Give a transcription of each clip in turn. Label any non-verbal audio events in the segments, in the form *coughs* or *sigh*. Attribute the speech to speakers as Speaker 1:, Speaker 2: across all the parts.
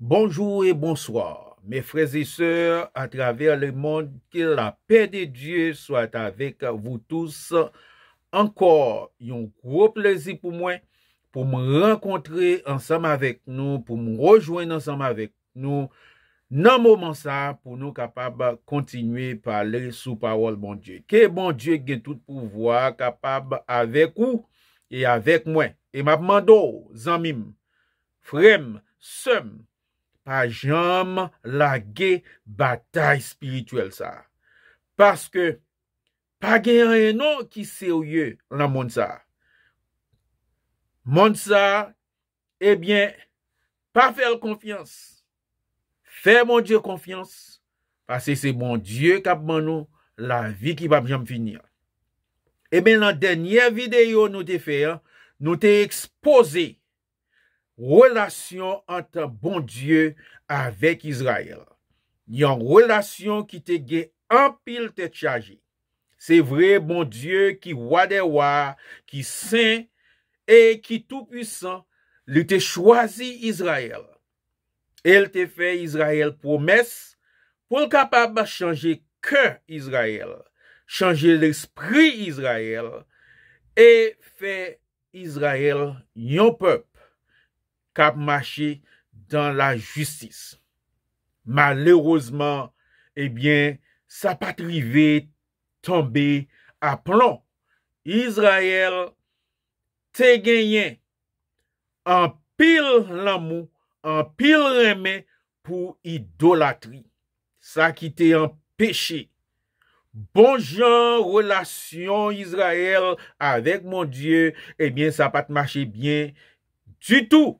Speaker 1: Bonjour et bonsoir, mes frères et sœurs, à travers le monde, que la paix de Dieu soit avec vous tous. Encore, yon gros plaisir pour moi, pour me rencontrer ensemble avec nous, pour me rejoindre ensemble avec nous. Non moment ça, pour nous capables de continuer à parler sous parole, mon Dieu. Que mon Dieu gagne tout pouvoir, capable avec vous et avec moi. Et maintenant, nous en sommes, nous sommes, nous sommes. a jam la ge batay spirituel sa. Paske, pa gen rey non ki se ou ye la moun sa. Moun sa, ebyen, pa fel konfians. Fe moun die konfians, pase se moun die kapman nou la vi ki pa jom finir. Ebyen, la denye videyo nou te fe, nou te ekspoze, Relasyon anta bon Diyo avek Yisrael. Yon relasyon ki te ge anpil bon te chaje. Se vre bon Diyo ki wadewa, ki sen, e ki tou pwisan li te chwazi Yisrael. El te fe Yisrael promes, pou l kapab a chanje ke Yisrael, chanje l espri Yisrael, e fe Yisrael yon pep. kap mache dan la justis. Malerosman, ebyen, eh sa patrive tombe a plon. Israel, te genyen an pil l'amou, an pil reme pou idolatri. Sa ki te an peche. Bon jen, relasyon Israel avek mon die, ebyen, eh sa pat mache bien du tou.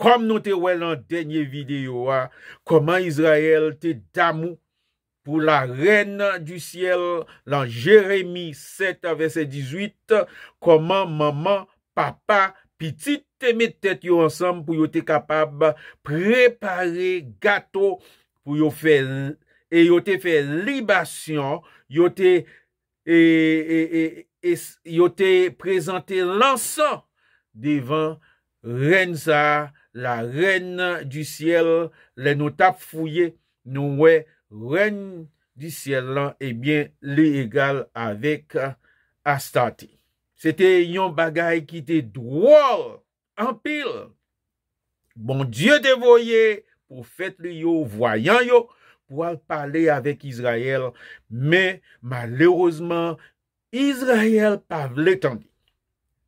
Speaker 1: kom nou te wè lan denye videyo wa, koman Israel te damou pou la ren du siel lan Jeremie 7, verset 18, koman maman, papa, pitit te metet yo ansan pou yo te kapab prepare gato pou yo e te fe libasyon e, e, yo te prezante lansan devan ren za La renne du siel, le nou tap fouye, nou we renne du siel lan, eh ebyen le egal avek astati. Sete yon bagay ki te dwol, empil, bon dieu te voye pou fet li yo voyan yo, pou al pale avek Izrael, men malerosman, Izrael pa vle tendi.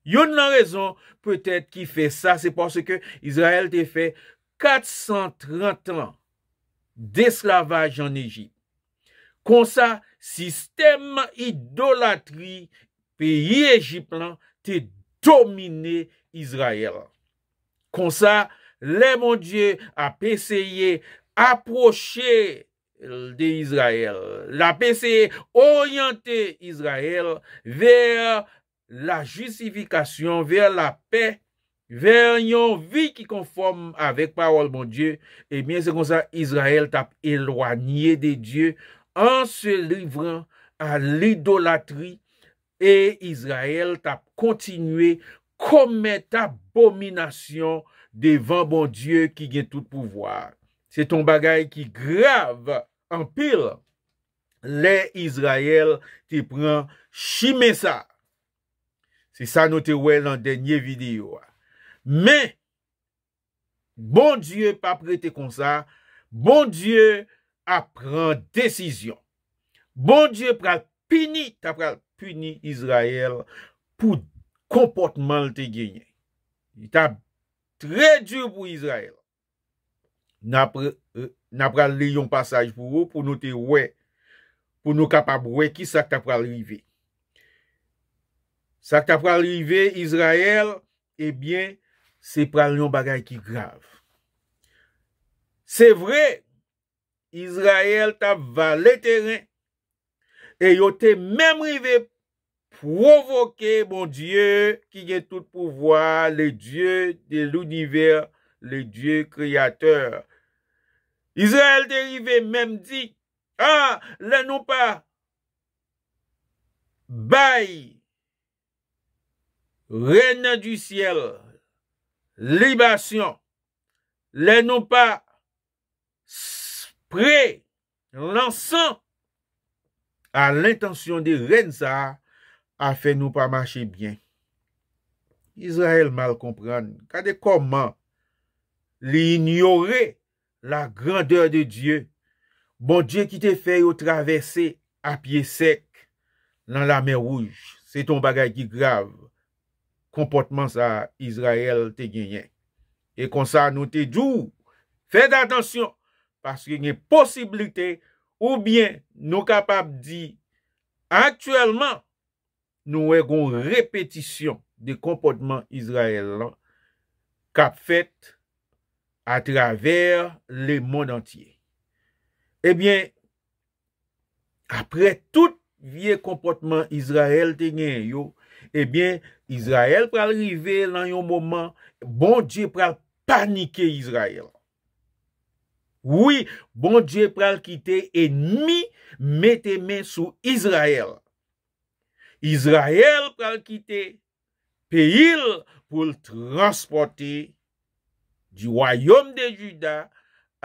Speaker 1: Yon nan rezon, pe tèt ki fè sa, se pòsè ke Israel te fè 430 an deslavaj an Eji. Kon sa, sistem idolatri peye Eji plan te domine Israel. Kon sa, le mon die a peseye aproche de Israel. La peseye oryante Israel verre la justifikasyon ver la pe, ver yon vi ki konform avek parol bon Diyo, e myen se kon sa, Izrael tap elwanyye de Diyo an se livran a lidolatri, e Izrael tap kontinwe kome tap abominasyon devan bon Diyo ki gen tout pouvoar. Se ton bagay ki grav an pil, le Izrael te pren shimesa, Se sa nou te wè lan denye videyo wè. Men, bon Diyo pa prete kon sa, bon Diyo apren desisyon. Bon Diyo pral pini, ta pral pini Izrael pou komportman te genye. Ta tre Diyo pou Izrael. Euh, na pral leyon pasaj pou nou te wè, pou nou kapab wè ki sa ta pral rivey. Sa k ta pralrive, Izrael, ebyen, eh se pralvion bagay ki grav. Se vre, Izrael ta valetere, e yo te memrive, provoke, bon dieu, ki gen tout pouvoi, le dieu de l'univers, le dieu kreator. Izrael te rive, memdi, a, ah, le nou pa, bayi, Renna du ciel, libasyon, le nou pa spre lansan a l'intensyon de Renza a fe nou pa mache bien. Yisrael mal kompran, kade koman li ignore la grandeur de Dieu. Bon Dieu ki te fe yo travesse a pie sek nan la mer rouge. Se ton bagay ki grave kompotman sa Yisrael te gwenyen. E kon sa nou te djou, fè d'atansyon, paske nye posibilite, ou bien nou kapap di, aktuelman, nou wè goun repetisyon de kompotman Yisrael lan, kap fèt atraver le moun antyen. Ebyen, apre tout vie kompotman Yisrael te gwenyen yo, Ebyen, eh Yisrael pral rive lan yon mouman, bon Dje pral panike Yisrael. Oui, bon Dje pral kite, enmi mette men sou Yisrael. Yisrael pral kite, pe il pou l transporte di wayom de Juda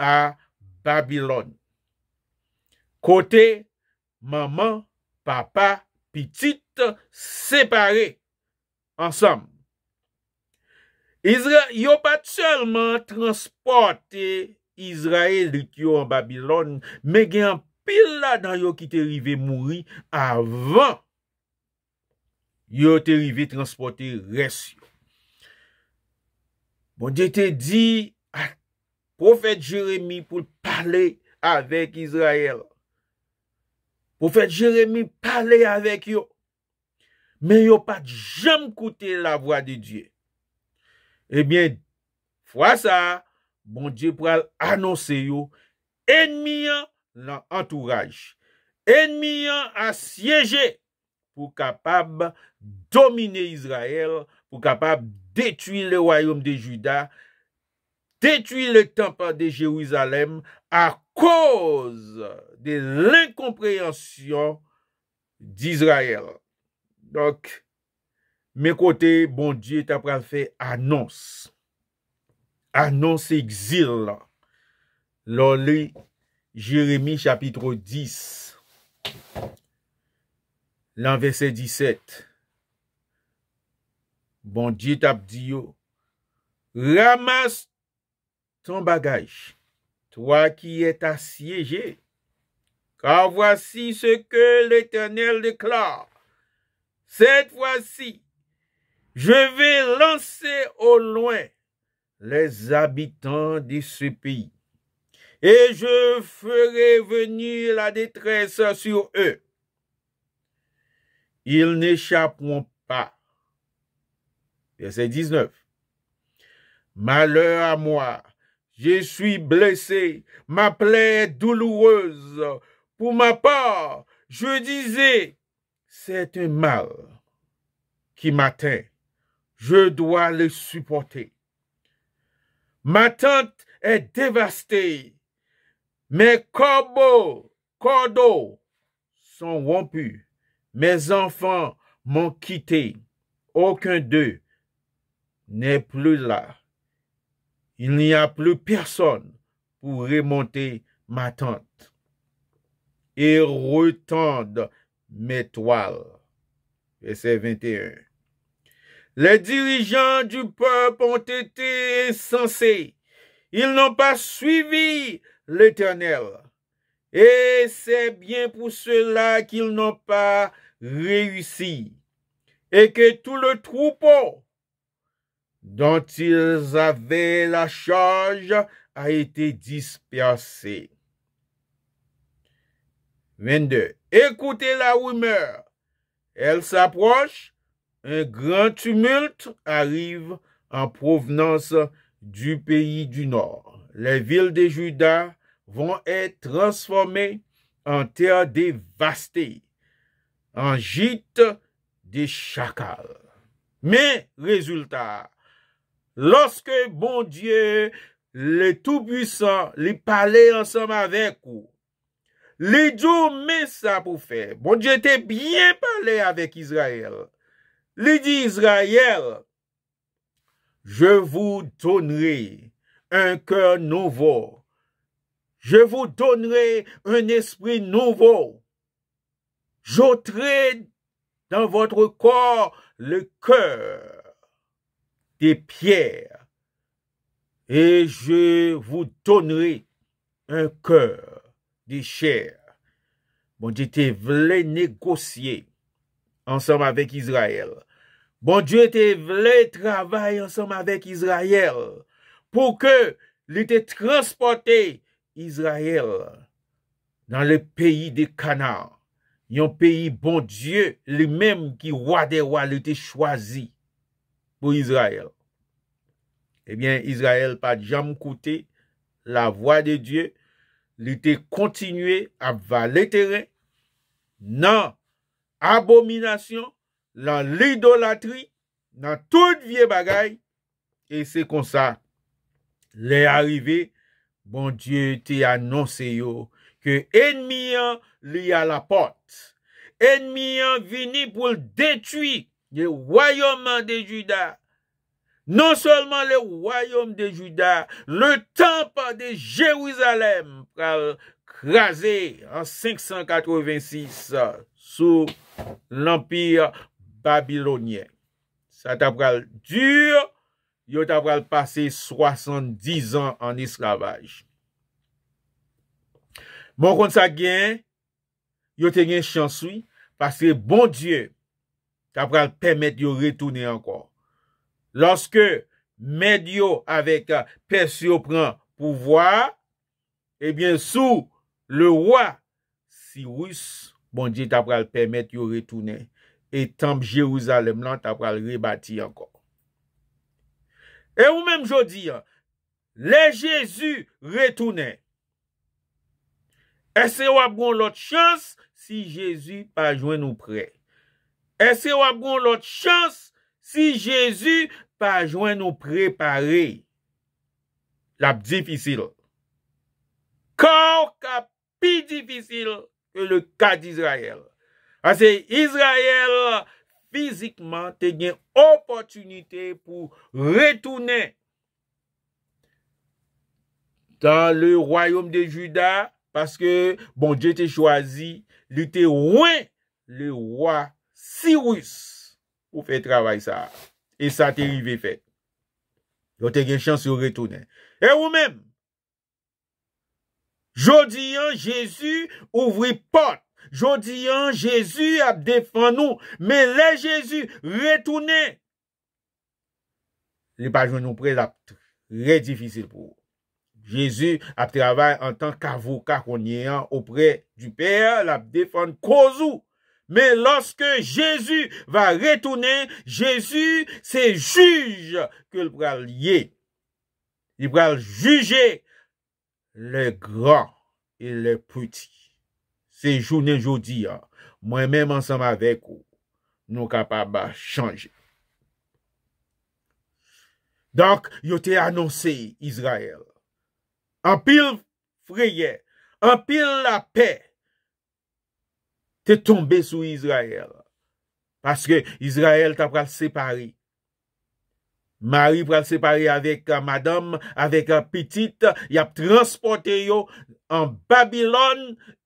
Speaker 1: a Babylon. Kote, maman, papa, pitit, separe ansam yo pat selman transporte Israel li kyo an Babylon me gen pil la dan yo ki te rive mouri avan yo te rive transporte res yo bon di te di profet Jeremy pou pale avek Israel profet Jeremy pale avek yo men yo pa jam koute la voa de Diyo. Ebyen, eh fwa sa, bon Diyo pou al anonse yo, enmiyan lan entourage, enmiyan asyeje, pou kapab domine Yisrael, pou kapab detui le wayom de Juda, detui le temple de Jeruzalem, a koz de l'enkompreyansyon di Yisrael. Donk, mè kote, bon diye tap pral fè anons. Anons exil. Lò lè, Jérémie chapitro 10. Lan vese 17. Bon diye tap diyo. Ramas ton bagaj. Toa ki et asyeje. Ka vwasi se ke l'Eternel deklare. Cette fois-ci, je vais lancer au loin les habitants de ce pays et je ferai venir la détresse sur eux. Ils n'échapperont pas. Verset 19. Malheur à moi, je suis blessé, ma plaie est douloureuse. Pour ma part, je disais, c'est un mal qui m'atteint. Je dois le supporter. Ma tante est dévastée. Mes corbeaux, cordeaux sont rompus. Mes enfants m'ont quitté. Aucun d'eux n'est plus là. Il n'y a plus personne pour remonter ma tente et retendre m'étoile. Verset 21. Les dirigeants du peuple ont été insensés. Ils n'ont pas suivi l'Éternel. Et c'est bien pour cela qu'ils n'ont pas réussi. Et que tout le troupeau dont ils avaient la charge a été dispersé. 22. Écoutez la rumeur. Elle s'approche. Un grand tumulte arrive en provenance du pays du Nord. Les villes de Juda vont être transformées en terre dévastée, en gîte des chacals. Mais, résultat, lorsque bon Dieu, le Tout-Puissant, les parlait ensemble avec vous, les djou ça pour faire. faire. Bon j'étais bien parlé avec Israël Israël, Li Israël je vous donnerai un cœur nouveau. Je vous donnerai un esprit nouveau. J'ôterai dans votre corps le cœur des pierres et je vous donnerai un cœur di chèr. Bon, di te vle negosye ansom avèk Izraël. Bon, di te vle travè ansom avèk Izraël pou ke li te transportè Izraël nan le peyi bon eh de Kana. Yon peyi, bon, diye, li mèm ki wadè wadè te chwazi pou Izraël. Ebyen, Izraël pa jam koute la vwa de Diyo Li te kontinue ap va le teren nan abominasyon, nan lidolatri, nan tout vie bagay. E se konsa, li arive, bon Diyo te anonse yo, ke enmiyan li a la pot. Enmiyan vini pou l detui ye wayoman de Jida. Non seulement le royaume de Juda, le temple de Jérusalem pral kraser en 586 sous l'empire babylonien. Sa tabral dure, yo tabral pase 70 ans en eskravage. Bon kont sa gen, yo tenyen chansoui, parce bon dieu tabral permette yo retounen ankor. Lorske medyo avèk uh, persyo pran pou vwa, ebyen sou le wwa siwis, bon diye ta pral pèmèt yo retounen, etanp Jérusalem lan, ta pral rebati ankon. E ou mèm jodi, uh, le Jésus retounen, ese wap goun lot chans si Jésus pa jwen nou pre. Ese wap goun lot chans si Jésus pa jwen nou pre. pa jwen nou prepare la pdifisil. Kao ka pdifisil e le ka d'Israël. Ase, Israël fizikman tenye opotunite pou retounen dan le royoum de Juda, paske, bon, je te chwazi lute ouen le roi Sirus pou fe trabay sa. E sa te rive fè. Yo te gen chans yo retounen. E wou men. Jodi an, Jezu ouvri pot. Jodi an, Jezu ap defan nou. Men le Jezu retounen. Le pa joun nou prel ap re difisil pou. Jezu ap travay an tan kavou kakonye an opre du pey. La defan kozou. Men loske Jezu va retounen, Jezu se juj ke li pral liye. Li pral juje le gran e le puti. Se jounen joudi ya, mwen menm ansanm avek ou, nou kapaba chanje. Donk, yo te anonsi, Israel. An pil freye, an pil la pey, te tombe sou Yisrael. Paske Yisrael ta pral separe. Mari pral separe avek uh, madam, avek uh, petite, ya transporte yo en Babylon,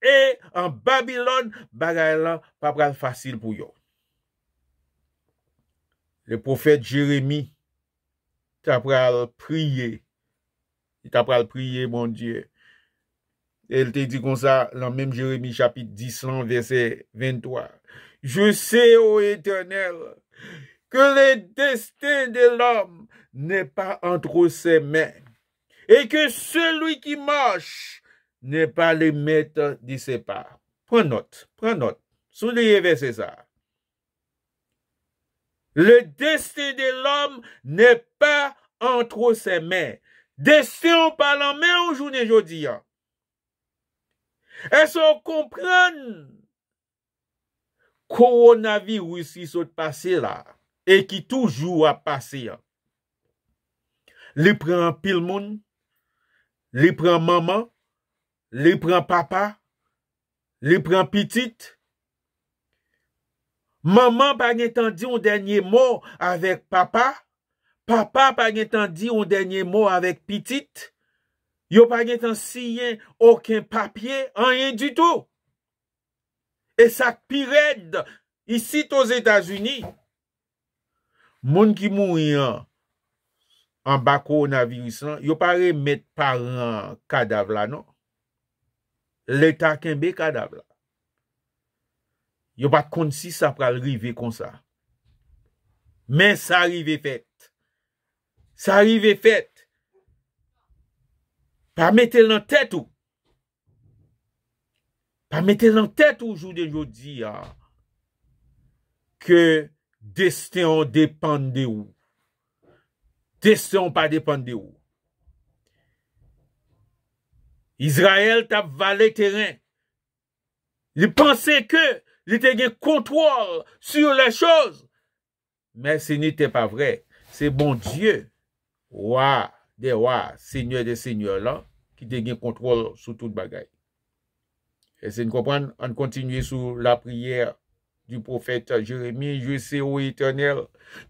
Speaker 1: e en Babylon, bagay lan pa pral fasil pou yo. Le profet Jeremie, ta pral priye, ta pral priye, mon diey. El te di kon sa lan menm Jeremie chapit dislan verset 23. Je se ou etenel ke le destin de l'om ne pa antre se men. E ke seloui ki mosh ne pa le mette di se pa. Pren not. Pren not. Sou liye verset sa. Le destin de l'om ne pa antre se men. Destin ou palan men ou jounen jodi an. E se ou kompran koronavir wisi sou te pase la e ki toujou a pase ya. Li pre an pil moun, li pre an maman, li pre an papa, li pre an pitit, maman pa gen tan di ou denye mou avek papa, papa pa gen tan di ou denye mou avek pitit, Yo pa gen tan si yon oken papye, an yon du tout. E sa pired isi tos Etats-Unis. Moun ki moun yon an bako nan vi mislan, yo pa remet par an kadav la, no? Le ta kenbe kadav la. Yo pa kon si sa pral rive kon sa. Men sa rive fèt. Sa rive fèt. Pa mette lan tèt ou. Pa mette lan tèt ou joun de joudi ya. Ke destyon depande de ou. Destyon pa depande de ou. Izrael tap vale teren. Li panse ke li tenye kontwar sur la choz. Men se nite pa vre. Se bon dieu. Ouwa. des rois, seigneur des seigneurs là qui te contrôle sur toute tout et E se nou kompran, an la prière du prophète Jérémie, je sais, ô éternel,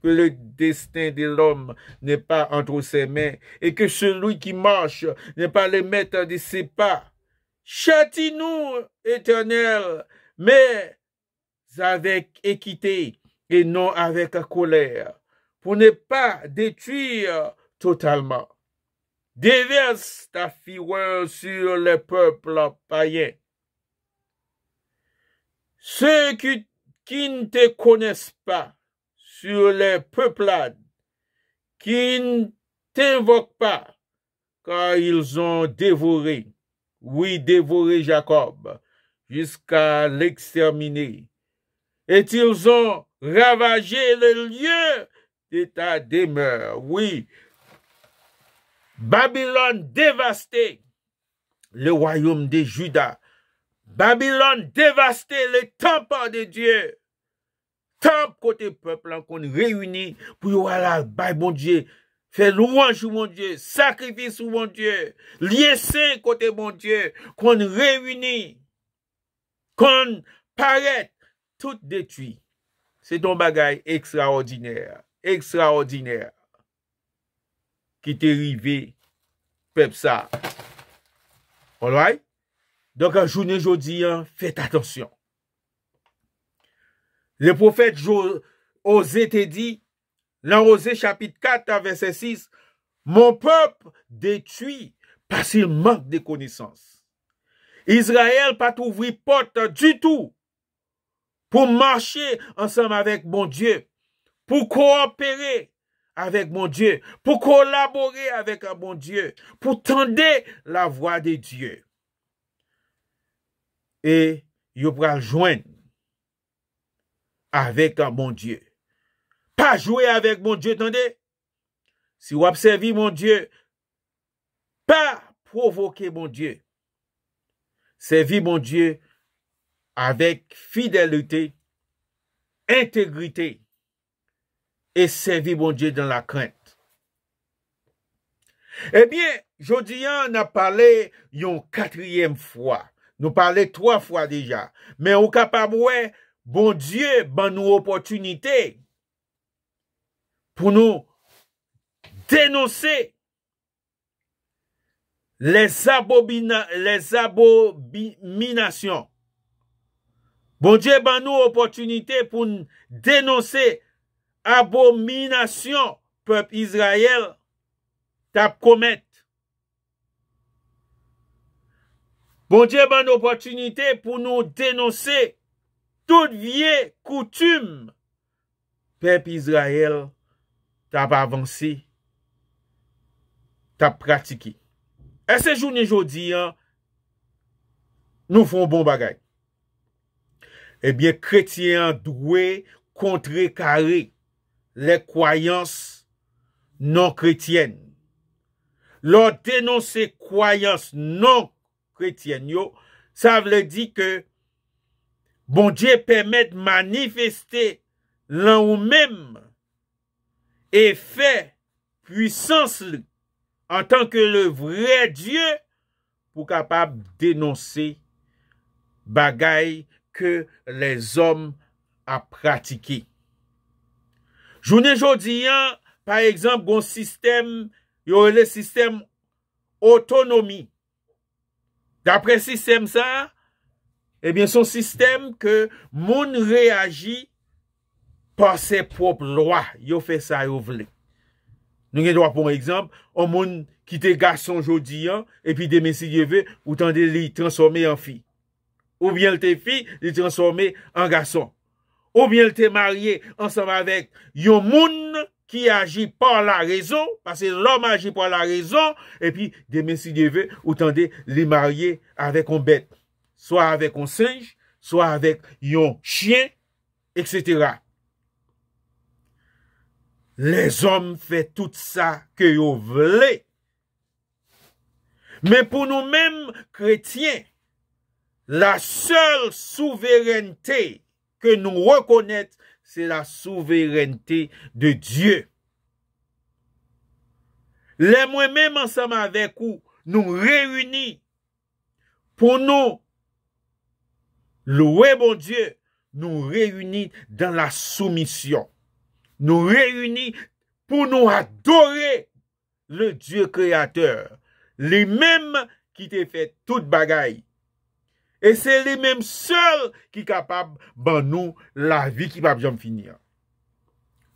Speaker 1: que le destin de l'homme n'est pas entre ses mains et que celui qui marche n'est pas le maître de ses pas. Châtie-nous, éternel, mais avec équité et non avec colère, pour ne pas détruire totalement. Déverse ta fureur sur les peuples païens. Ceux qui, qui ne te connaissent pas, sur les peuplades, qui ne t'invoquent pas, car ils ont dévoré, oui, dévoré Jacob, jusqu'à l'exterminer. Et ils ont ravagé le lieu de ta demeure, oui, Babilon devaste le royoum de Juda. Babilon devaste le tampan de Dieu. Tamp kote peplan kon reyouni pou yo ala baye mon Dieu. Fè louange ou mon Dieu. Sakrifis ou mon Dieu. Lye se kote mon Dieu. Kon reyouni. Kon paret. Tout detui. Se ton bagay ekstraordinèr. Ekstraordinèr. ki te rive pep sa. Alright? Donk an jounen jodi, fèt atensyon. Le profète ose te di, lan ose chapit 4, verset 6, mon pep detui, pasil mank de konisans. Izrael pat ouvri pot du tout pou marcher ansenm avèk bon die, pou koopere avèk moun Diyo, pou kolaborè avèk moun Diyo, pou tendè la vwa de Diyo. E, yo pral jwen avèk moun Diyo. Pa jwen avèk moun Diyo, tendè. Si yo ap servi moun Diyo, pa provoke moun Diyo. Servi moun Diyo avèk fidèlite, fidelite, integrite, E sevi bon Dje dan la krent. E eh bie, jodi an a pale yon katriyem fwa. Nou pale toa fwa deja. Men ou kapab wè, bon Dje ban nou opotunite pou nou denonse les abominasyon. Bon Dje ban nou opotunite pou nou denonse abominasyon pep Izrael tap komet. Bon diye ban opotunite pou nou denonse tout vie koutoum pep Izrael tap avansi, tap pratiki. E se jouni jodi, nou fon bon bagay. Ebyen, eh kretyen dwe kontre kari Non non bon le kwayans non-kretyen. Le denons se kwayans non-kretyen yo, sa vle di ke, bon, diye pemet manifeste lan ou mem, e fe pwisans en tanke le vre die, pou kapab denons se bagay ke le zom a pratikey. Jounen joudiyan, par ekzamp, goun sistem, yo le sistem otonomi. Dapre sistem sa, ebyen son sistem ke moun reagi par se prop lwa, yo fe sa yo vle. Nou gen dwa pou ekzamp, o moun ki te gason joudiyan, epi de mesi yeve, ou tan de li transforme an fi. Ou byen te fi, li transforme an gason. Ou byen te marye ansam avek yon moun ki agi pa la rezon, pase lom agi pa la rezon, epi demen si devè ou tende li marye avek yon bet, swa avek yon singe, swa avek yon chien, etc. Les om fè tout sa ke yon vle. Men pou nou menm kretien, la sol souveren te, ke nou rekonnet se la souverenté de Diyo. Lè mwen mèm ansama avèk ou nou reyouni pou nou louè bon Diyo nou reyouni dan la soumisyon. Nou reyouni pou nou adorè le Diyo kreatèr. Lè mèm ki te fè tout bagay, Et c'est les mêmes seuls qui sont capables de nous la vie qui va bien finir.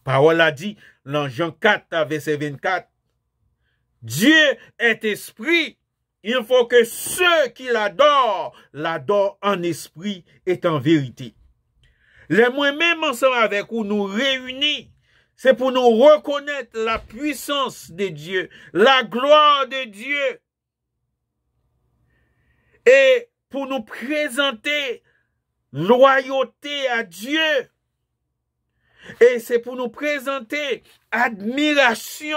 Speaker 1: Parole a dit, dans Jean 4, verset 24, Dieu est esprit. Il faut que ceux qui l'adorent, l'adorent en esprit et en vérité. Les moi-même ensemble avec vous nous réunis, c'est pour nous reconnaître la puissance de Dieu, la gloire de Dieu. Et pour nous présenter loyauté à Dieu. Et c'est pour nous présenter admiration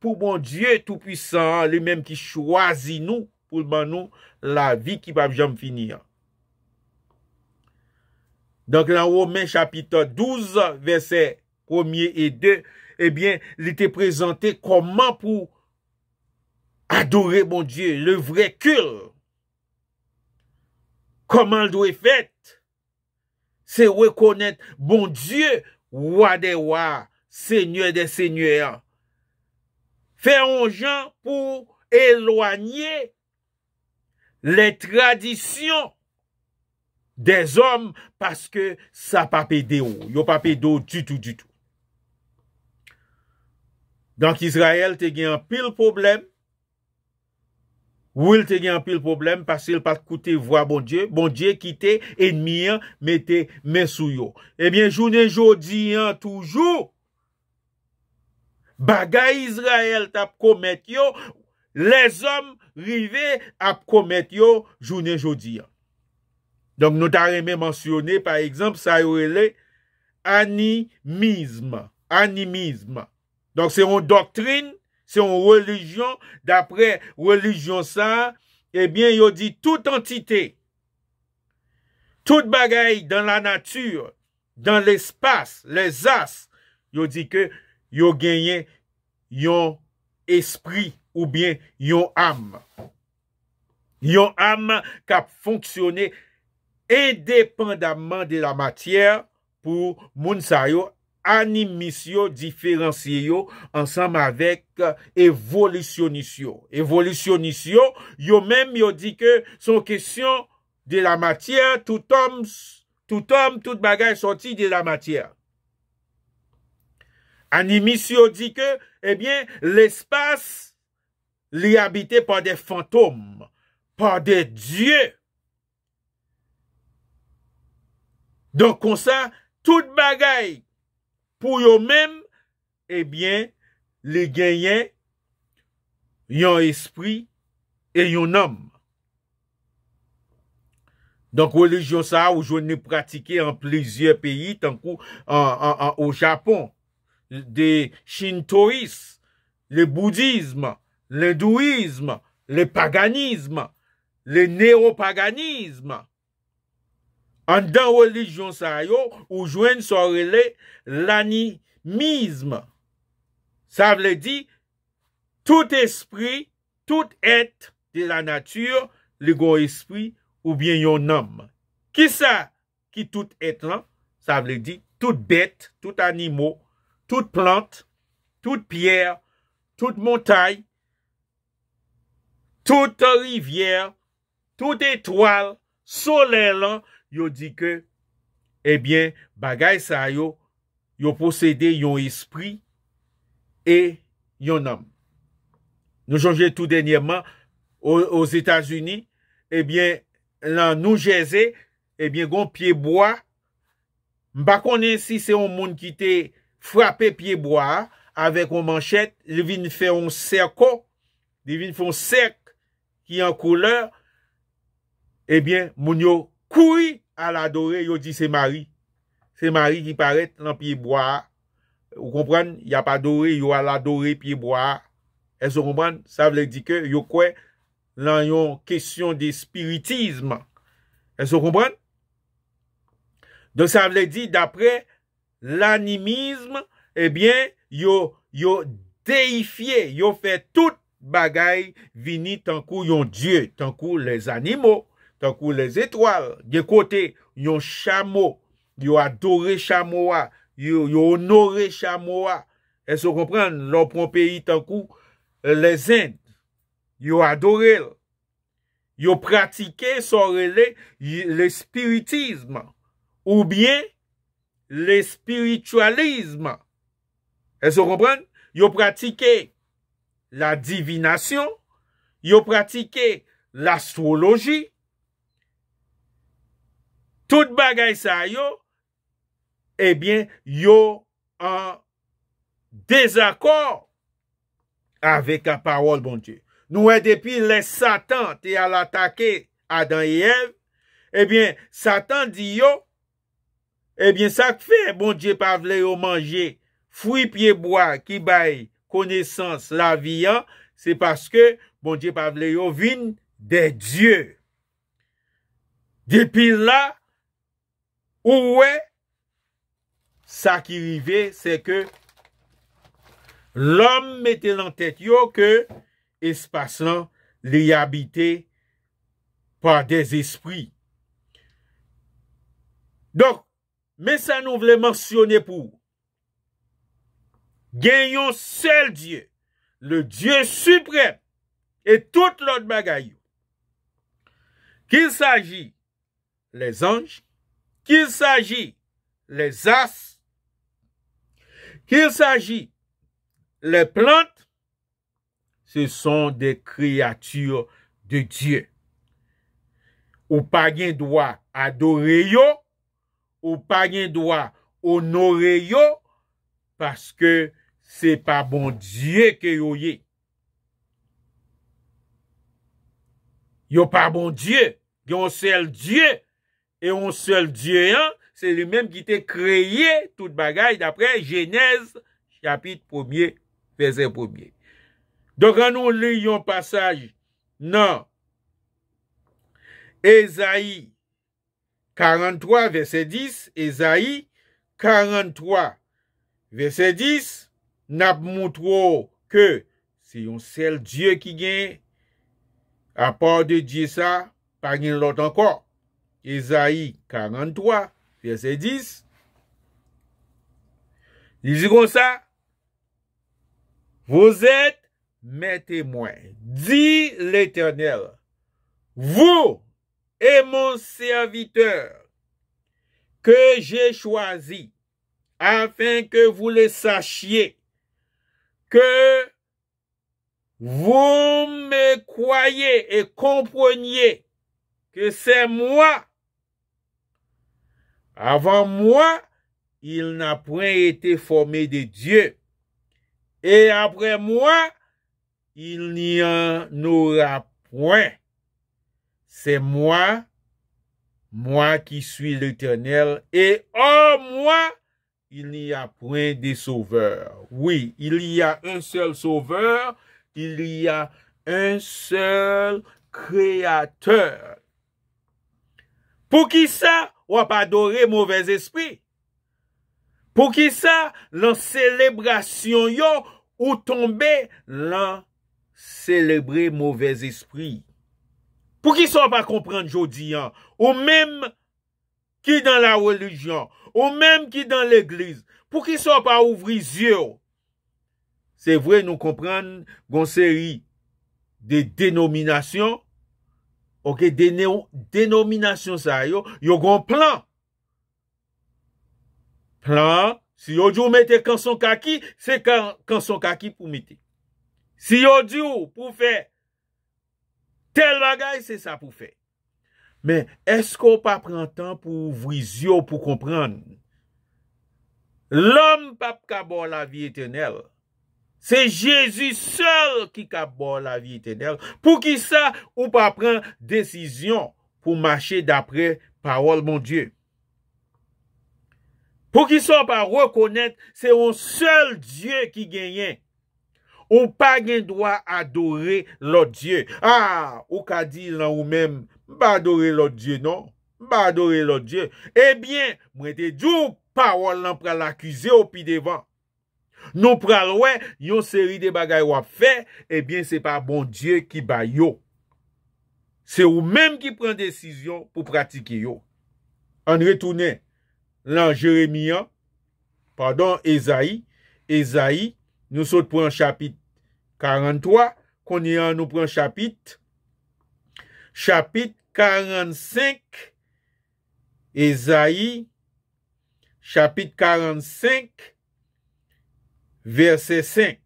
Speaker 1: pour bon Dieu Tout-Puissant, lui-même qui choisit nous pour ben nous la vie qui va jamais finir. Donc, dans Romains chapitre 12, verset 1 et 2, eh bien, il était présenté comment pour adorer mon Dieu, le vrai cœur. Koman ldwe fèt? Se rekonèt bon Diyo, wadewa, senyè de senyè an. Fè an jan pou elwanyè le tradisyon des om paske sa pape de ou. Yo pape de ou du tout, du tout. Danki Izrael te gen pil probleme. Ou il te gen apil problem pasil pat koute vwa bon Dje, bon Dje kite enmiyan mette mensuyo. Ebyen, jounen joudiyan toujou, bagay Izrael tap komet yo, les om rive ap komet yo jounen joudiyan. Donk nou tar eme mansyone, par ekzamp, sa yo ele animizman, animizman. Donk se yon doktrine, Se yon relijon, d'apre relijon sa, ebyen yon di tout entite, tout bagay dan la natyur, dan l'espas, les as, yon di ke yon genyen yon esprit ou byen yon am. Yon am ka fonksyone independanman de la matyere pou moun sa yon entite. animisio diferansiyo ansam avek eh, evolisyonisio. Evolisyonisio, yo men yo di ke son kesyon de la matyar, tout om, tout bagay sorti de la matyar. Animisio di ke, ebyen, eh l'espace li habite pa de fantom, pa de die. Don konsa, tout bagay pou yo men, ebyen, li genyen, yon espri, e yon nom. Donk religyon sa ou jwen ne pratike an plezyen peyi, tankou, an, an, an, an, o Japon, de Shintois, le Boudizm, le Duizm, le Paganizm, le Neopaganizm, an dan religyon sa yo ou jwen so rele lani mizm. Sa vle di, tout espri, tout et de la natur, le go espri ou bien yon nam. Ki sa ki tout et lan? Sa vle di, tout bet, tout animo, tout plant, tout pier, tout montay, tout rivier, tout etoil, solen lan, Yo di ke, ebyen, eh bagay sa yo, yo posede yon espri e yon nam. Nou jonge tout denyeman, os Etats-Unis, ebyen, eh lan nou jeze, ebyen, eh gon pieboa. Mba konen si se yon moun ki te frape pieboa, avek yon manchet, li vin fè yon serko, li vin fè yon serk ki yon kouleur, ebyen, moun yo... Koui ala dore, yo di se mari. Se mari ki paret lan piye boya. Ou kompran, ya pa dore, yo ala dore piye boya. Eso kompran, sa vle di ke yo kwe lan yon kesyon de spiritisme. Eso kompran? Don sa vle di, dapre lanimisme, e bien, yo deifiye, yo fe tout bagay vini tankou yon die, tankou les animo. tan kou les etwal, de kote, yon chamo, yon adore chamo wa, yon onore chamo wa, el se komprende, lopon peyi tan kou, lesen, yon adorel, yon pratike sor ele, l'espiritisme, ou bien, l'espiritualisme, el se komprende, yon pratike, la divinasyon, yon pratike, l'astrologie, tout bagay sa yo, ebyen, eh yo an dezakor avek a parol, bon die. Nou e depi le satan te al atake Adan yev, ebyen, satan di yo, ebyen, eh sa te fe, bon die pavle yo manje fwi pieboa ki bay konesans la viyan, se paske, bon die pavle yo vin de die. Depi la, Ouwe, sa ki rive, se ke l'om mette l'an tet yo ke espasan li abite pa des espri. Dok, me sa nou vle mansyone pou, genyon sel die, le die suprem, e tout l'od magayou, Kil saji le zas, kil saji le plant, se son de kreatur de Diyo. Ou pa gen doa adoreyo, ou pa gen doa onoreyo, paske se pa bon Diyo ke yo ye. Yo pa bon Diyo, yo sel Diyo, E yon sel die yon, se li menm ki te kreye tout bagay dapre jenèz chapit poumye peze poumye. Dok an nou li yon pasaj nan. Ezaï 43 vese 10. Ezaï 43 vese 10. Nap moutro ke se yon sel die ki gen apor de diye sa pagnil lot anko. Isaïe 43, verset 10, il dit comme ça, vous êtes mes témoins, dit l'Éternel, vous et mon serviteur que j'ai choisi, afin que vous le sachiez, que vous me croyez et compreniez que c'est moi avant moi, il n'a point été formé de Dieu. Et après moi, il n'y en aura point. C'est moi, moi qui suis l'Éternel, et en moi, il n'y a point de sauveur. Oui, il y a un seul sauveur, il y a un seul créateur. Pour qui ça? Ou ap adore mouvez espri. Pou ki sa lan celebrasyon yo ou tombe lan celebre mouvez espri. Pou ki sa pa komprende jodi yo. Ou mem ki dan la religyon. Ou mem ki dan l'eglize. Pou ki sa pa ouvri zyo. Se vwe nou komprende gonseri de denominasyon. Ok, denominasyon sa yo, yo gon plan. Plan, si yo di ou mette kan son kaki, se kan son kaki pou mette. Si yo di ou pou fè, tel bagay se sa pou fè. Men, esko pa pran tan pou vwiz yo pou kompran? L'om pap kabon la vi etenèl. Se Jezu sol ki kap bo la vie tenel. Pou ki sa ou pa pren desisyon pou mache dapre parol mon Dieu. Pou ki sa ou pa rekonnet, se ou sol Dieu ki genyen. Ou pa gen doa adore l'autre Dieu. Ah, ou ka di lan ou men, ba adore l'autre Dieu non? Ba adore l'autre Dieu. E bien, mwen te djou parol lan pra l'akuse ou pi devan. Nou pral wè, yon seri de bagay wap fè, ebyen se pa bon djè ki ba yon. Se ou mèm ki pren desisyon pou pratike yon. An retounè lan Jeremia, pardon, Ezaï, Ezaï, nou sot pren chapit 43, kon yon nou pren chapit, chapit 45, Ezaï, chapit 45, verset 5,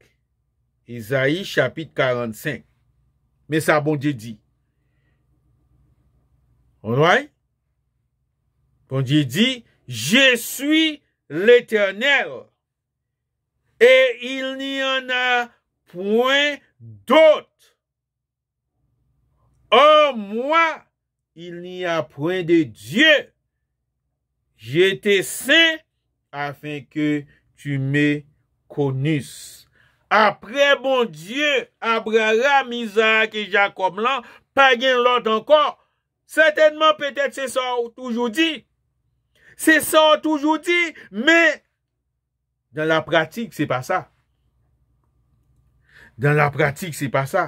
Speaker 1: Isaïe chapitre 45. Mais ça, bon Dieu dit. On voit? Bon Dieu dit, je suis l'éternel et il n'y en a point d'autre. En moi, il n'y a point de Dieu. J'étais saint afin que tu m'aies Konis, apre bon Diyo, abrara mizak e Jakob lan, pagyen lot anko, setenman petet se sa ou toujou di, se sa ou toujou di, men, dan la pratik se pa sa. Dan la pratik se pa sa,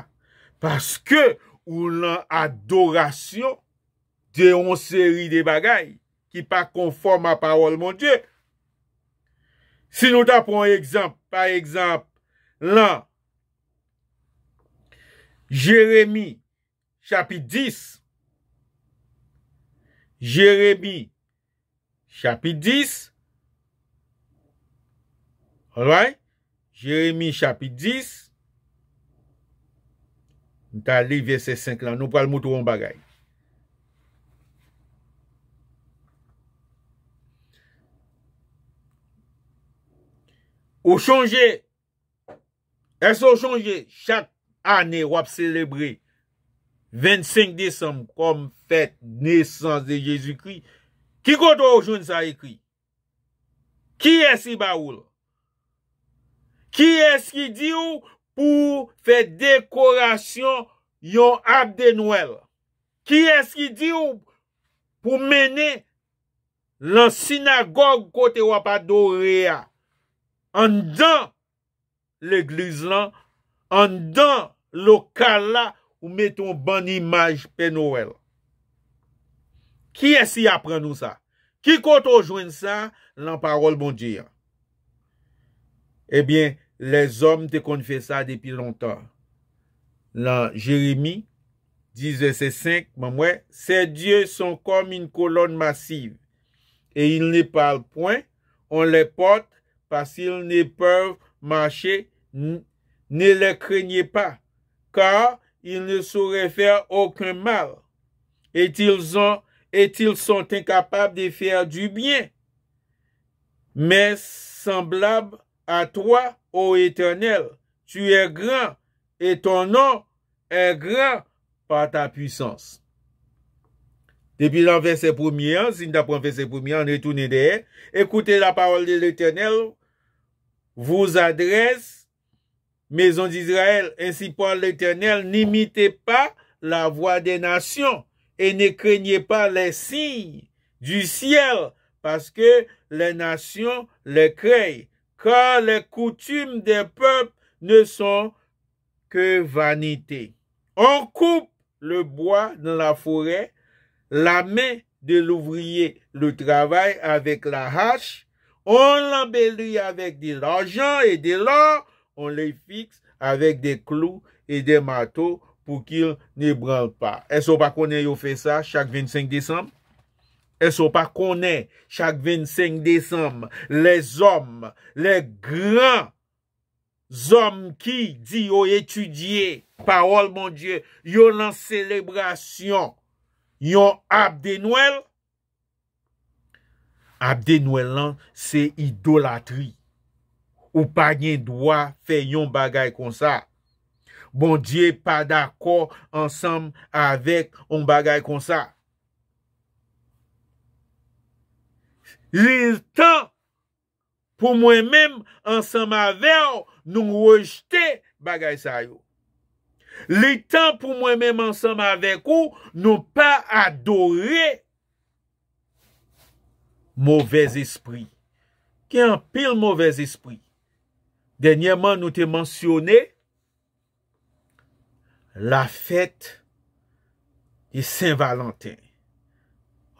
Speaker 1: paske ou lan adorasyon de yon seri de bagay, ki pa konform a parol mon Diyo, Si nou ta pran ekzamp, pa ekzamp, lan, Jeremie, chapit 10, Jeremie, chapit 10, jeremie, chapit 10, nou ta li vese 5 lan, nou pral moutou m bagay. Ou chanje, es ou chanje, chak ane wap celebre 25 Desem kom fet nesans de Jezikri. Ki koto ou joun sa ekri? Ki es i ba ou? Ki es ki di ou pou fe dekorasyon yon ap de nouel? Ki es ki di ou pou mene lan sinagogue kote wap adorea? an dan l'eglise lan, an dan lokal la, ou meton ban imaj pe Noel. Ki esi apren nou sa? Ki koto jwen sa, lan parol bon dir? Ebyen, eh les om te kon fè sa depi lontan. Lan Jeremie, dizè se 5, mamwe, se die son kom in kolon masiv, e il ne pal poin, on le pot, parce qu'ils ne peuvent marcher, ne les craignez pas, car ils ne sauraient faire aucun mal, et ils, sont incapables de faire du bien. Mais semblable à toi, ô Éternel, tu es grand, et ton nom est grand par ta puissance. Depuis l'an verset 1 si verset 1 on retourne derrière. Écoutez la parole de l'Éternel, vous adresse, maison d'Israël, ainsi parle l'Éternel, n'imitez pas la voix des nations et ne craignez pas les signes du ciel, parce que les nations les craignent, car les coutumes des peuples ne sont que vanité. On coupe le bois dans la forêt la men de l'ouvrier le travay avèk la hach, on l'embelli avèk di l'anjan et di l'or, on lè fix avèk de klou et de mato pou ki nè branl pa. Eso pa konè yo fè sa chak 25 désem? Eso pa konè chak 25 désem lè zom, lè gran zom ki di yo etudye parol mon die, yo nan selebrasyon Yon Abdenouel, Abdenouel lan se idolatri ou pa nye dwa fe yon bagay kon sa. Bon, diye pa d'akor ansam avek yon bagay kon sa. Jil tan pou mwen menm ansam avek nou wajte bagay sa yo. Litan pou mwen mèm ansanm avèk ou Nou pa adorè Mowèz espri Ki an pil mowèz espri Denyèman nou te mensyonè La fèt Di Saint Valentin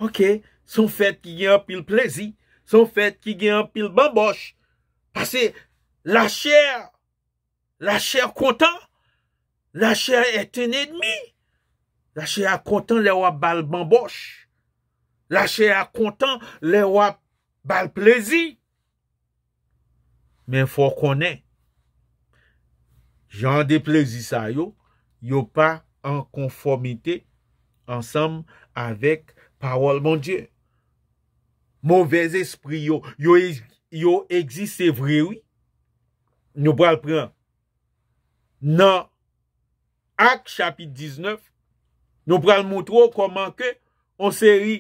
Speaker 1: Ok Son fèt ki gen an pil plezi Son fèt ki gen an pil bambosh Pase la chèr La chèr kontan La chè a etenèdmi. La chè a kontan lè wap bal bambosh. La chè a kontan lè wap bal plezi. Men fò konè. Jande plezi sa yo. Yo pa an konformite. Ansem avèk parol moun dje. Mouvez espri yo. Yo egzise vrewi. Nou bal pre. Nan. Ak chapit 19, nou pral moutro koman ke on seri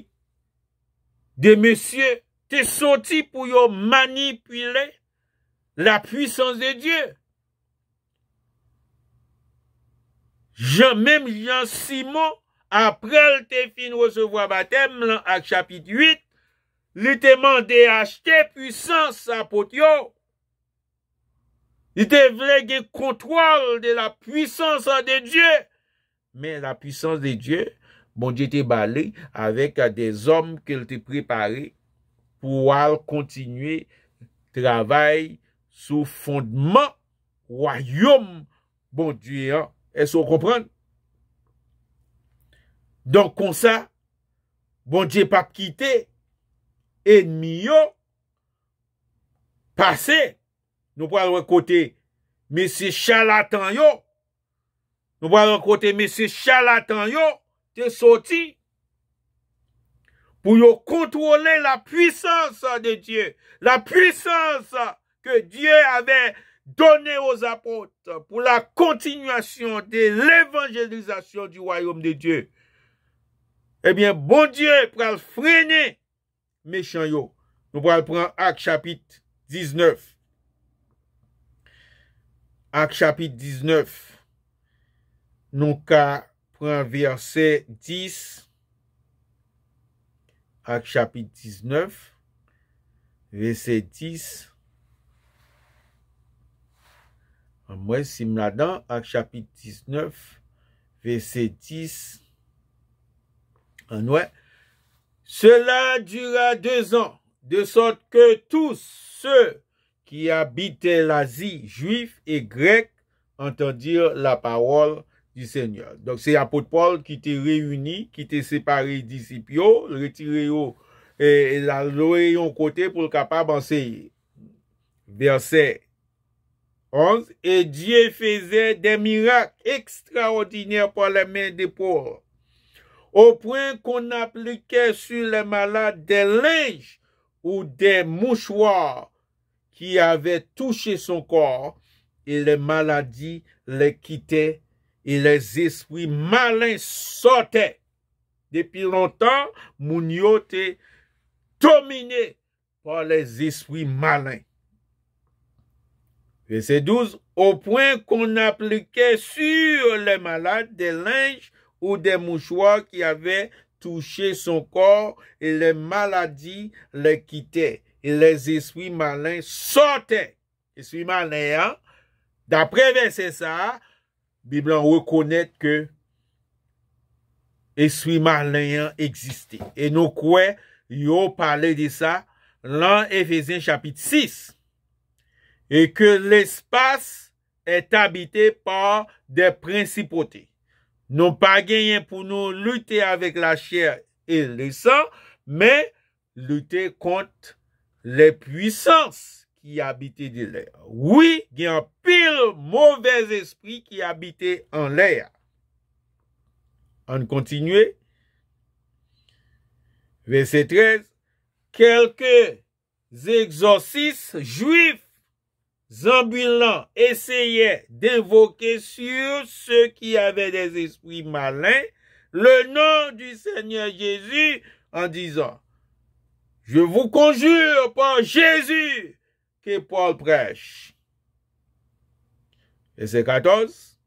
Speaker 1: de mesye te soti pou yo manipile la pwisans de Diyo. Jemem Jean Simon aprel te fin wesevo a batem lan ak chapit 8, li te mande achte pwisans sa pot yo. I te vlege kontwal de la pwisans de Diyo. Men la pwisans de Diyo, bon Diyo te bale avek de zom ke te prepare pou wal kontinwe travay sou fondman, wanyom, bon Diyo. E so kompran? Don kon sa, bon Diyo pa kite, enmi yo, pase, nous pouvons écouter côté monsieur charlatan yo. Nous voulons écouter côté monsieur charlatan yo, t'es sorti pour contrôler la puissance de Dieu, la puissance que Dieu avait donnée aux apôtres pour la continuation de l'évangélisation du royaume de Dieu. Eh bien, bon Dieu, pour freiner méchant yo. Nous voulons prendre Acte chapitre 19. Acte chapitre 19, nous ka verset 10, Acte chapitre 19, Verset 10, En moi si m'ladan. chapitre 19, Verset 10, En ouais Cela dura deux ans, de sorte que tous ceux ki abite l'Azi, juif e grek, entendir la parol di seigneur. Donk se apotpol ki te reuni, ki te separe disipyo, retire yo, lo reyon kote pou kapab anseyi. Verset 11, E dje feze de mirak ekstraordiner pou le men de pou. Ou pren kon aplike su le malade de lej ou de mouchouar qui avait touché son corps, et les maladies les quittaient, et les esprits malins sortaient. Depuis longtemps, Mounio était dominé par les esprits malins. Verset 12, au point qu'on appliquait sur les malades des linges ou des mouchoirs qui avaient touché son corps et les maladies les quittaient Et les esprits malins sautè. Esprits malins. D'après verset sa, Biblia reconnait que esprits malins existè. Et nous croit, yo parlait de sa, l'an Ephesien chapitre 6. Et que l'espace est habité par des principautés. Nous pas gagnons pour nous lutter avec la chair et le sang, mais lutter contre les puissances qui habitaient de l'air. Oui, il y a un pile mauvais esprit qui habitait en l'air. On continue. Verset 13. Quelques exorcistes juifs ambulants essayaient d'invoquer sur ceux qui avaient des esprits malins le nom du Seigneur Jésus en disant je vous conjure par Jésus que Paul prêche. Verset 14.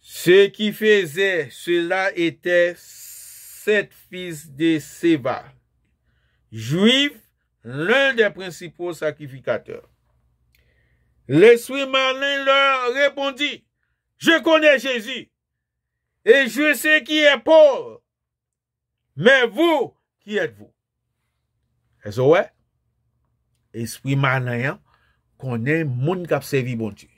Speaker 1: Ce qui faisait cela était sept fils de Séva, juifs, l'un des principaux sacrificateurs. L'esprit malin leur répondit, je connais Jésus et je sais qui est Paul, mais vous, qui êtes-vous? Esowe, espri malenyan konen moun kap sevi bonje.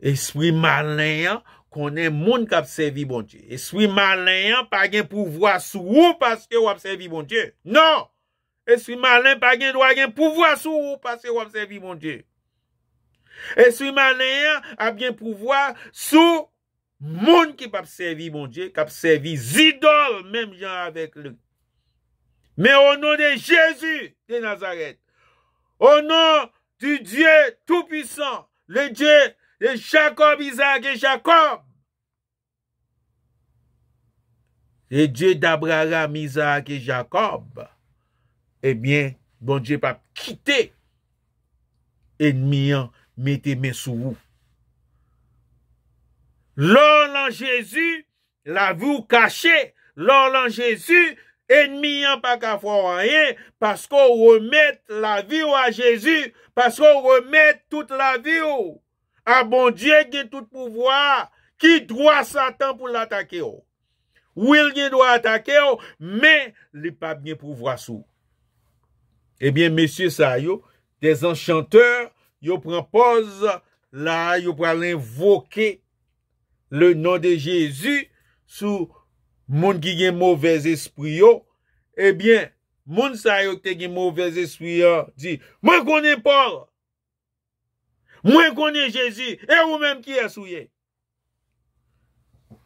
Speaker 1: Espri malenyan konen moun kap sevi bonje. Espri malenyan pa gen pouvoa sou ou paske wap sevi bonje. Non, espri malenyan pa gen doua gen pouvoa sou ou paske wap sevi bonje. Espri malenyan ap gen pouvoa sou moun ki pap sevi bonje, kap sevi zidol menm jan avek lè. Mais au nom de Jésus de Nazareth, au nom du Dieu Tout-Puissant, le Dieu de Jacob, Isaac et Jacob, le Dieu d'Abraham, Isaac et Jacob, eh bien, bon Dieu pas quitter ennemi, mettez mes sous vous. L'or Jésus, la vous caché. lors en Jésus, Enmi yon pa ka fwa wanyen, paskou remet la vi ou a Jezu, paskou remet tout la vi ou, a bon Diyek gen tout pouvwa, ki drwa satan pou l'atake ou. Ou il gen drwa atake ou, men li pa bne pouvwa sou. Ebyen, mesye sa yo, de zan chanteur, yo prempoz la yo pral invoke le nan de Jezu sou ou moun ki gen mouvez espri yo, ebyen, eh moun sa yo te gen mouvez espri yo, di, moun konen Paul, moun konen Jezi, e ou menm ki esouye.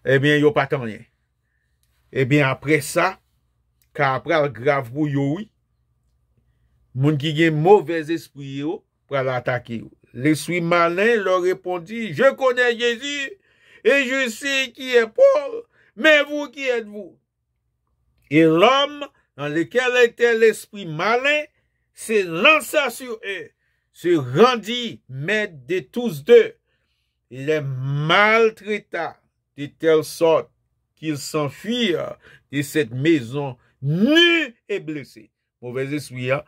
Speaker 1: Ebyen, eh yo patan li. Ebyen, eh apre sa, ka apre al grav pou yoi, moun ki gen mouvez espri yo, pral atake. Le soui malen lor repondi, je konen Jezi, e je se ki e Paul, Mè vous, qui êtes-vous? Et l'homme, dans lequel était l'esprit malin, se lança sur eux, se rendit maître de tous deux. Il les maltraitait de telle sorte qu'il s'enfuya de cette maison nue et blessée. Mauvaise esprit, hein?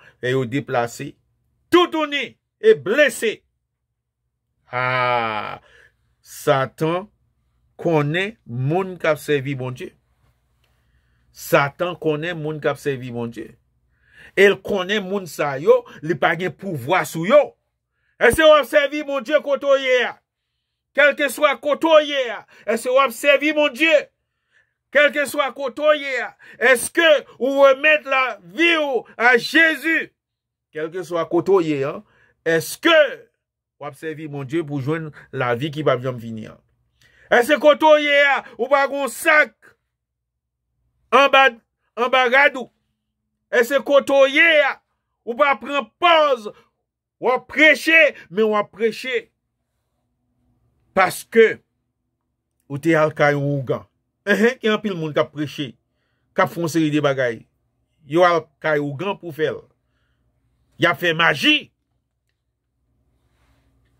Speaker 1: Tout au nez, et blessée. Ah! Satan, Satan, konè moun kapsevi bon moun dje. Satan konè moun kapsevi moun dje. El konè moun sa yo, li pagnè pou vwa sou yo. Ese wapsevi moun dje koto ye ya. Kelke swa koto ye ya. Ese wapsevi moun dje. Kelke swa koto ye ya. Eske ou wè mèt la vi ou a Jezu. Kelke swa koto ye ya. Eske wapsevi moun dje pou jwen la vi ki bab jom vini ya. Ese koto ye a, ou pa goun sak, an bagadou. Ese koto ye a, ou pa pren poz, wap preche, men wap preche. Paske, ou te alkay wougan. Ehen, eh, ki an pi l moun kap preche, kap fon seri de bagay. Yo alkay wougan pou fel. Ya fe magi.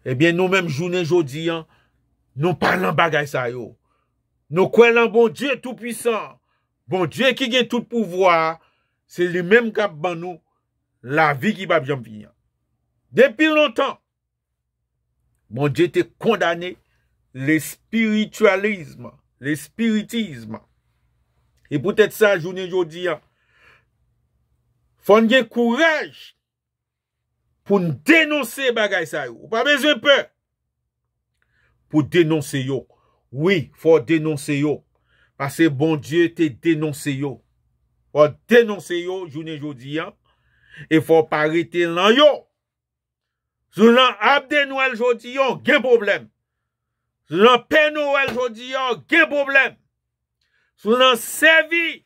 Speaker 1: Ebyen eh nou menm jounen jodi an, nou parlant bagay sa yo, nou kwen lan bon Dje bon tout pwisan, bon Dje ki gen tout pouvoar, se li menm gap ban nou, la vi ki ba bjan binyan. Depi lontan, bon Dje te kondane, le spiritualisme, le spiritisme, e pwetet sa, jouni jodi, foun gen kourej, pou n denonsen bagay sa yo, ou pa bezen pek, Pou denonse yo. Oui, fò denonse yo. Pase bon die te denonse yo. Fò denonse yo, jounen jodi ya. E fò parite lan yo. Sou lan abde nou el jodi yo, gen problem. Sou lan pe nou el jodi yo, gen problem. Sou lan sevi.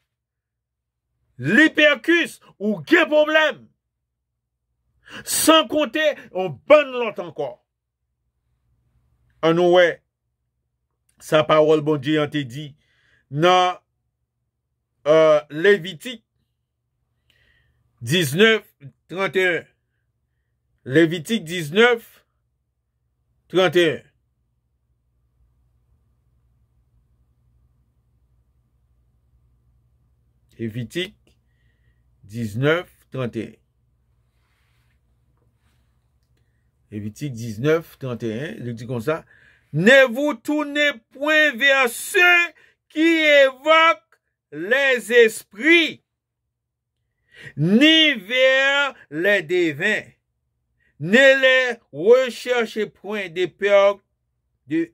Speaker 1: Liperkus ou gen problem. San konte, an ban lot ankor. An wè, sa pawol bon dji an te di nan Levitik 1931. Levitik 1931. Levitik 1931. Évitique 19, 31, il dit comme ça, ne vous tournez point vers ceux qui évoquent les esprits, ni vers les devins. Ne les recherchez point de peur, de,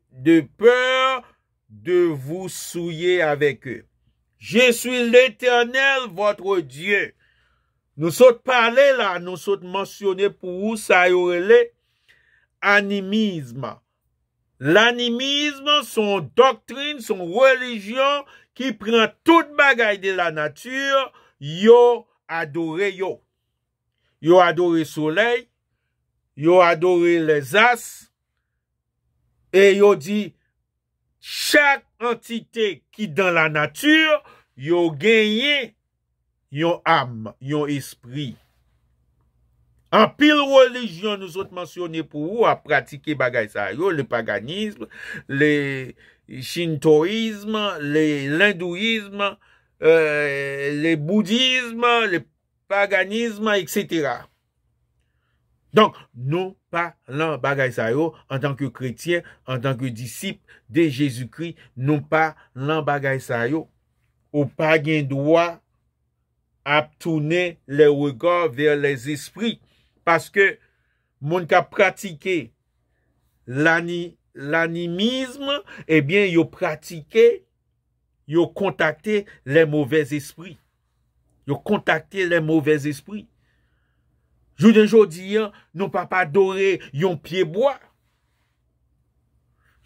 Speaker 1: peur de vous souiller avec eux. Je suis l'éternel, votre Dieu. Nous sommes parlé là, nous sommes mentionnés pour vous, ça y Animisme, l'animisme, son doktrine, son religion ki pren tout bagay de la nature, yo adore yo. Yo adore soleil, yo adore les as, e yo di, chak entite ki dan la nature, yo genye yon am, yon espri. An pil religyon nou sot mensyonye pou ou a pratike bagay sayo, le paganisme, le shintoizm, le lindouizm, euh, le boudizm, le paganisme, etc. Donk nou pa lan bagay sayo an tanke kretien, an tanke disip de Jezoukri, nou pa lan bagay sayo ou pagin dowa ap toune le wikor veyo les espri. Paske moun ka pratike l'animisme, ebyen yo pratike, yo kontakte le mouvez espri. Yo kontakte le mouvez espri. Jounen joudiyan nou pa pa dore yon pieboa.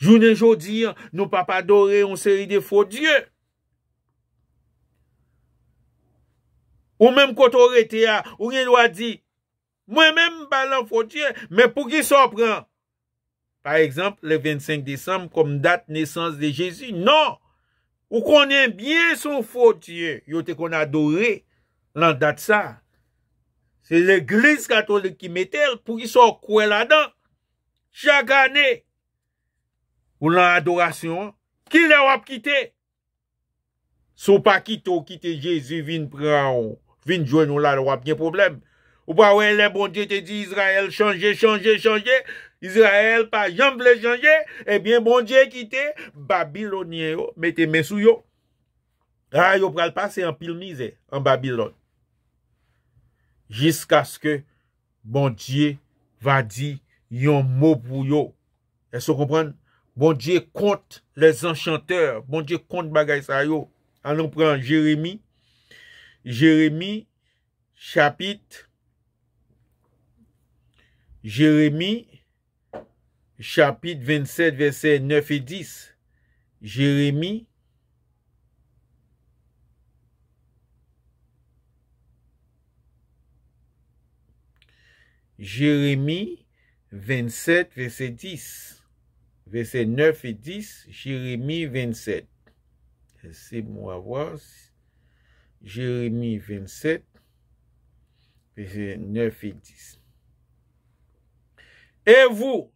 Speaker 1: Jounen joudiyan nou pa pa dore yon seri de foudye. Ou menm koto rete ya, ou rin lo a di, Mwen menm balan fotiye, men pou ki sor pren. Par eksemp, le 25 Desem, kom dat nesans de Jezi, nan, ou konen bien son fotiye, yote kon adore, lan dat sa. Se l'Eglise Katolik ki metel, pou ki sor kwe la dan, chagane, ou lan adorasyon, ki le wap kite. Sou pa kite ou kite Jezi, vin jwen ou la, wap gen probleme. Ou pa wele bon die te di Israel chanje, chanje, chanje. Israel pa jamb le chanje. Ebyen eh bon die kite Babylonien yo. Mete mensou yo. A ah, yo pral pase an pil nize an Babylon. Jiska sko bon die va di yon mou pou yo. Eso kompran. Bon die kont les enchantere. Bon die kont bagay sa yo. An nou pran Jeremy. Jeremy chapit. Jérémie, chapitre 27, verset 9 et 10. Jérémie, Jérémie 27, verset 10. Verset 9 et 10, Jérémie 27. Laissez-moi voir. Jérémie 27, verset 9 et 10. Et vous,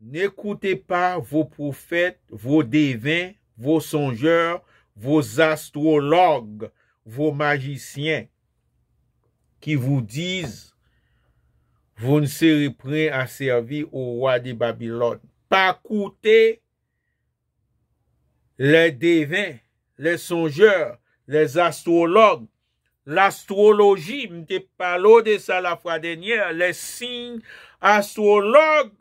Speaker 1: n'écoutez pas vos prophètes, vos dévins, vos songeurs, vos astrologues, vos magiciens qui vous disent vous ne serez prêts à servir au roi de Babylone. Pas écouter les dévins, les songeurs, les astrologues, l'astrologie, les signes, astrologue,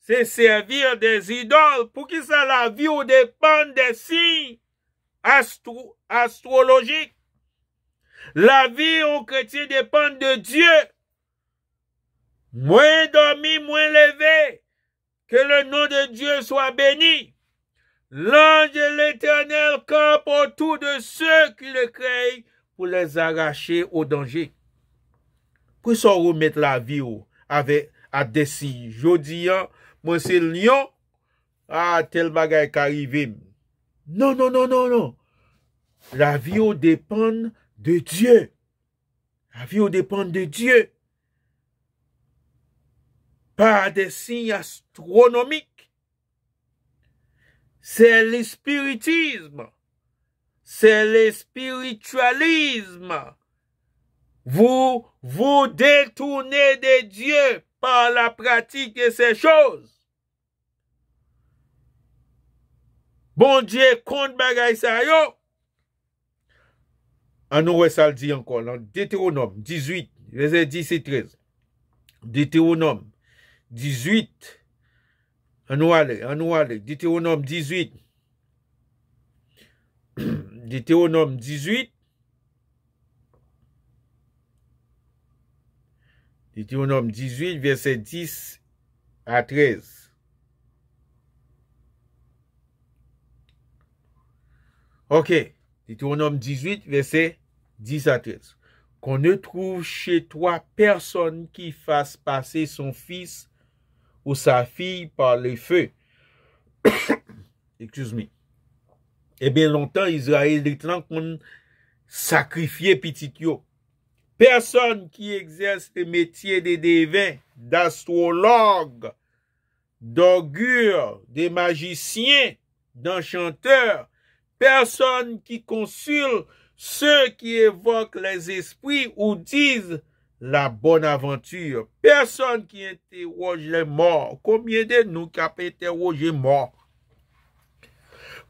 Speaker 1: c'est servir des idoles. Pour qui ça la vie dépend des signes astrologiques? La vie aux chrétiens dépend de Dieu. Moins dormi, moins levé. Que le nom de Dieu soit béni. L'ange de l'éternel camp autour de ceux qui le créent pour les arracher au danger. Pour s'en remettre la vie avec A desi, jodi ya, mwen se lyon, a tel bagay karivim. Non, non, non, non, non. La vi ou depan de Diyo. La vi ou depan de Diyo. Pa de sin astronomik. Se l'espiritisme. Se l'espiritualisme. Vou, vou detounen de Diyo. a la pratik e se chouz. Bon diye kont bagay sa yo. Anou wè sal di ankon. Dite ou nom, 18. Reze di se treze. Dite ou nom, 18. Anou wè le, anou wè le. Dite ou nom, 18. Dite ou nom, 18. Deutéronome 18, verset 10 à 13. Ok, Deutéronome 18, verset 10 à 13. Qu'on ne trouve chez toi personne qui fasse passer son fils ou sa fille par le feu. *coughs* Excuse-moi. Eh bien, longtemps, Israël déclenche qu'on sacrifiait petit Personne ki egzeste metye de devin, d'astrolog, d'augur, de magicien, d'enchanteur. Personne ki konsul se ki evok les espri ou diz la bonaventure. Personne ki enteroje lè mor. Koumyen de nou kap enteroje mor?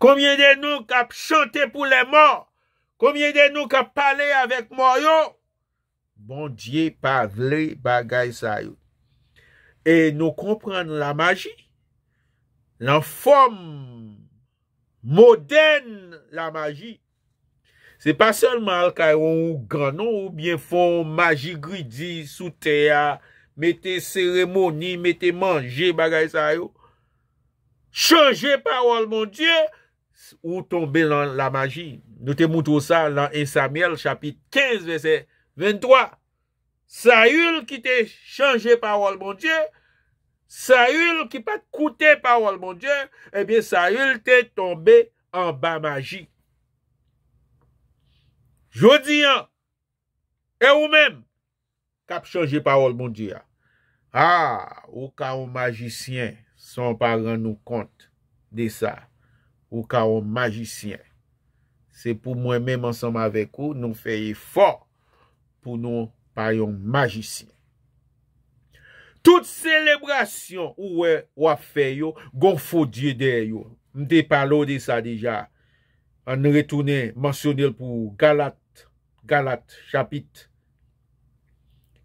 Speaker 1: Koumyen de nou kap chante pou lè mor? Koumyen de nou kap pale avèk mor yo? Bon diye pavle bagay sa yo. E nou kompren la magi. Lan fom. Moden la magi. Se pa solman al kayon ou granon ou bien fom. Magi gridi sou teya. Mete seremoni. Mete manje bagay sa yo. Chanje parol mon diye. Ou tombe lan la magi. Nou te moutou sa lan Esamiel chapit 15 ve sey. Ven to, sa yul ki te chanje parol moun diye, sa yul ki pa koute parol moun diye, e eh bie sa yul te tombe an ba maji. Jodi an, e ou men, kap chanje parol moun diye. Ha, ah, ou ka ou majisyen, son paran nou kont de sa. Ou ka ou majisyen. Se pou mwen men monsanm avek ou, nou feye fok. Pounon pa yon majisi. Tout selebrasyon ouwe wafey yo. Gon foudye de yo. Mde palo de sa deja. An retounen mwasyonil pou Galat. Galat chapit.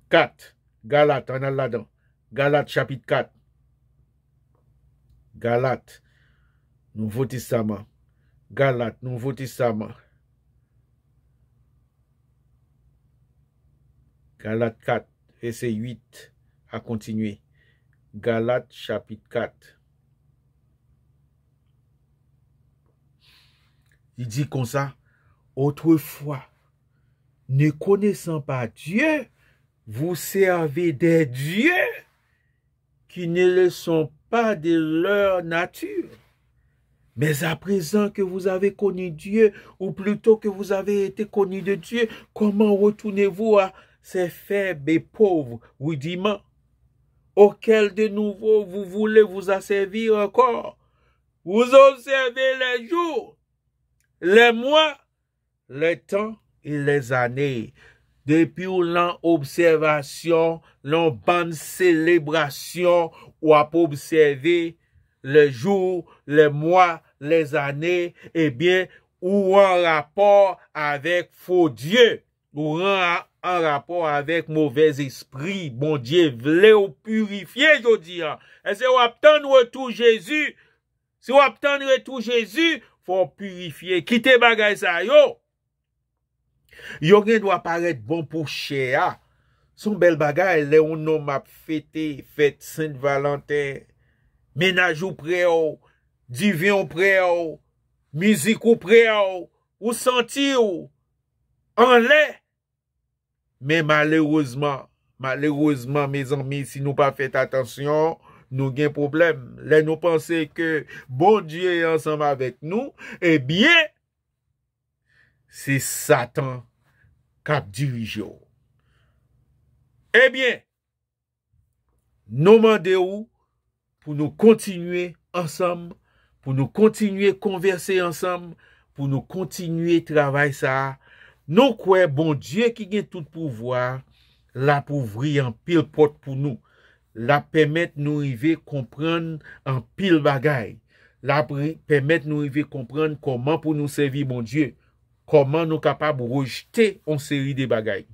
Speaker 1: Kat. Galat an ala dan. Galat chapit kat. Galat. Nou votis sa man. Galat nou votis sa man. Galates 4, verset 8 à continuer. Galates chapitre 4. Il dit comme ça, autrefois, ne connaissant pas Dieu, vous servez des dieux qui ne le sont pas de leur nature. Mais à présent que vous avez connu Dieu, ou plutôt que vous avez été connu de Dieu, comment retournez-vous à, ces faibles et pauvres rudiments auquel de nouveau vous voulez vous asservir encore. Vous observez les jours, les mois, les temps et les années. Depuis l'observation, l'on bonne célébration, ou à observer les jours, les mois, les années, eh bien, ou en rapport avec faux Dieu, ou en an rapor avèk mouvèz espri, bon diè vle ou purifiè, jodi an, e se wap tann wè tou jèzu, se wap tann wè tou jèzu, fò purifiè, kite bagay sa yo, yon gen dwa paret bon pou chè ya, son bel bagay, le ou nou map fète, fète Sint Valentin, menaj ou pre ou, divyon ou pre ou, mizik ou pre ou, ou santi ou, an lè, Men malerouzman, malerouzman, me zanmi, si nou pa fet atansyon, nou gen problem. Le nou panse ke bon Diyo yon sam avek nou, e eh bie, se satan kap dirijo. E eh bie, nou mande ou pou nou kontinuye ansam, pou nou kontinuye konverse ansam, pou nou kontinuye travay sa a, Nou kwe bon Dje ki gen tout pouvoar la pouvri an pil pot pou nou, la pemet nou rive kompren an pil bagay, la pemet nou rive kompren koman pou nou sevi bon Dje, koman nou kapab rejte an seri de bagay.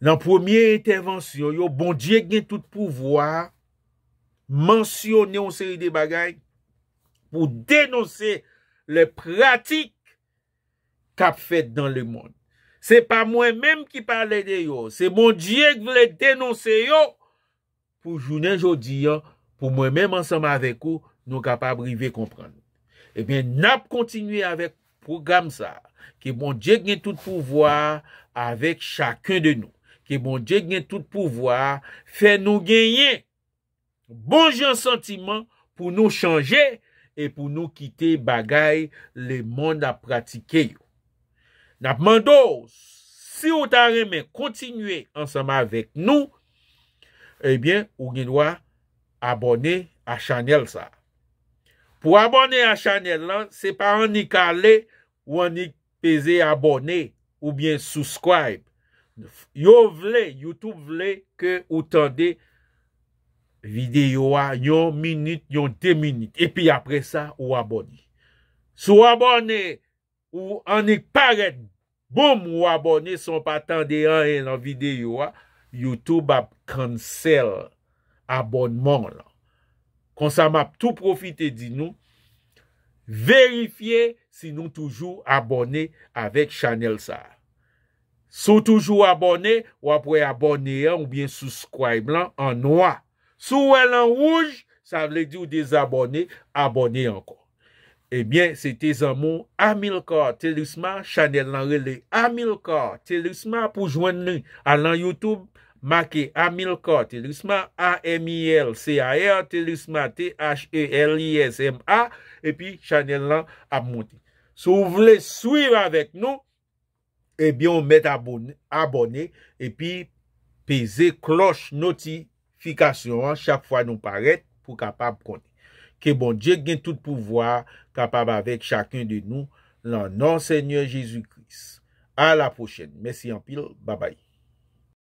Speaker 1: Nan premier intervensyon yo, bon Dje gen tout pouvoar mensyone an seri de bagay pou denonse le pratik kap fèd nan le moun. Se pa mwen mèm ki pale de yo, se moun Djec vle denonse yo, pou jounen jodi yo, pou mwen mèm ansama avek yo, nou kapab rive kompran nou. Ebyen nap kontinuye avek program sa, ki moun Djec gen tout pouvoar avek chakyn de nou, ki moun Djec gen tout pouvoar fè nou genye bon joun sentimen pou nou chanje e pou nou kite bagay le moun apratike yo. Napman do, si ou ta remen kontinue ansama vek nou, ebyen, eh ou genwa abone a chanel sa. Po abone a chanel lan, se pa an ni kale ou an ni peze abone ou bien subscribe. Yo vle, YouTube vle, ke ou tande video a yon minute, yon de minute, epi apre sa ou abone. Sou abone... Ou an ek paret, boom, ou abone son patan de an en an videyo a, YouTube ap kansel abonman lan. Kon sa map tou profite di nou, verifiye si nou toujou abone avek chanel sa. Sou toujou abone, wapwe abone an ou bien subscribe lan an wak. Sou wè lan wouj, sa vle di ou desabone, abone an kon. Ebyen, se te zanmou Amilcore Telusma, chanel nan rele Amilcore Telusma pou jwenni an lan Youtube make Amilcore Telusma, A-M-I-L-C-A-R Telusma, T-H-E-L-I-S-M-A, epi chanel nan apmonte. Se ou vle swive avek nou, ebyen ou met abone, epi peze kloche notifikasyon an chak fwa nou paret pou kapap pronte. Ke bon, Dje gen tout pouvoi kapab avèk chakèn de nou lan anseigne Jésus-Christ. A la pochène. Mèsi anpil. Babay.